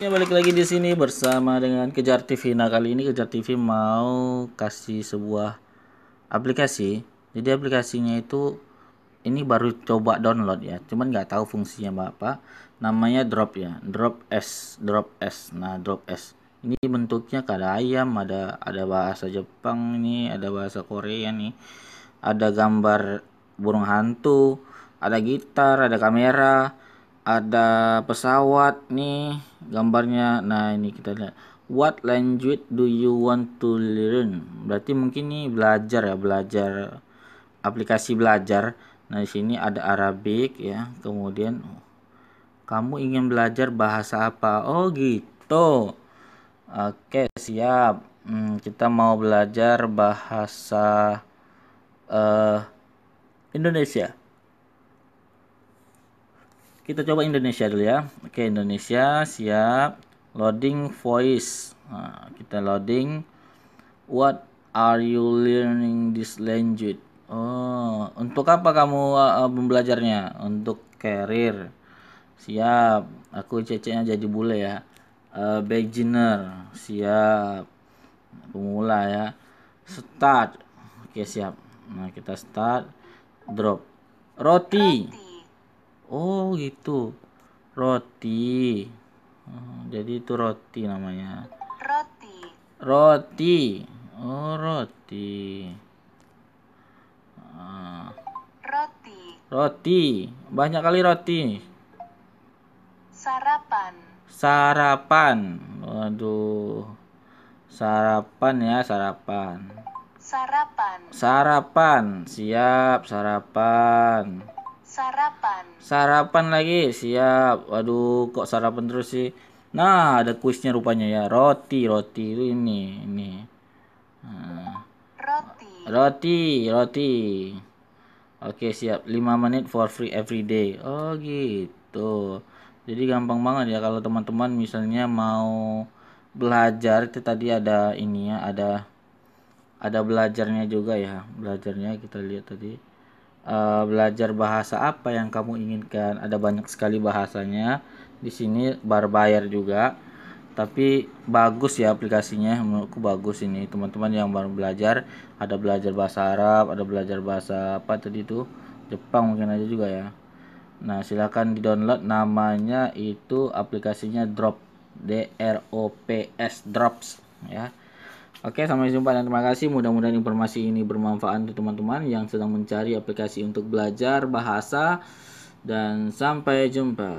Ya balik lagi di sini bersama dengan Kejar TV. Nah kali ini Kejar TV mau kasih sebuah aplikasi. Jadi aplikasinya itu ini baru coba download ya. Cuman nggak tahu fungsinya apa. Namanya Drop ya. Drop S. Drop S. Nah Drop S. Ini bentuknya kada ayam, ada ada bahasa Jepang ini, ada bahasa Korea nih. Ada gambar burung hantu, ada gitar, ada kamera ada pesawat nih gambarnya nah ini kita lihat what language do you want to learn berarti mungkin ini belajar ya belajar aplikasi belajar nah di sini ada Arabic ya kemudian kamu ingin belajar bahasa apa oh gitu oke siap hmm, kita mau belajar bahasa uh, Indonesia kita coba Indonesia dulu ya. Oke, Indonesia siap. Loading voice. Nah, kita loading. What are you learning this language? Oh, untuk apa kamu uh, uh belajarnya? Untuk karir. Siap. Aku ceceknya jadi bule ya. Uh, beginner. Siap. Pemula ya. Start. Oke, siap. Nah, kita start drop. Roti. Roti oh gitu roti hmm, jadi itu roti namanya roti roti oh roti ah. roti roti banyak kali roti sarapan sarapan waduh sarapan ya sarapan sarapan sarapan siap sarapan Sarapan. Sarapan lagi, siap. Waduh, kok sarapan terus sih? Nah, ada kuisnya rupanya ya. Roti, roti ini, ini. Nah. Roti. Roti, roti. Oke, siap. 5 menit for free every day. Oh, gitu. Jadi gampang banget ya kalau teman-teman misalnya mau belajar itu tadi ada ininya, ada ada belajarnya juga ya. Belajarnya kita lihat tadi uh, belajar bahasa apa yang kamu inginkan. Ada banyak sekali bahasanya. Di sini barbayar juga. Tapi bagus ya aplikasinya menurutku bagus ini teman-teman yang baru belajar ada belajar bahasa Arab, ada belajar bahasa apa tadi itu Jepang mungkin aja juga ya. Nah, silakan di-download namanya itu aplikasinya Drop D R O P S Drops ya. Oke, sampai jumpa dan terima kasih. Mudah-mudahan informasi ini bermanfaat untuk teman-teman yang sedang mencari aplikasi untuk belajar bahasa. Dan sampai jumpa.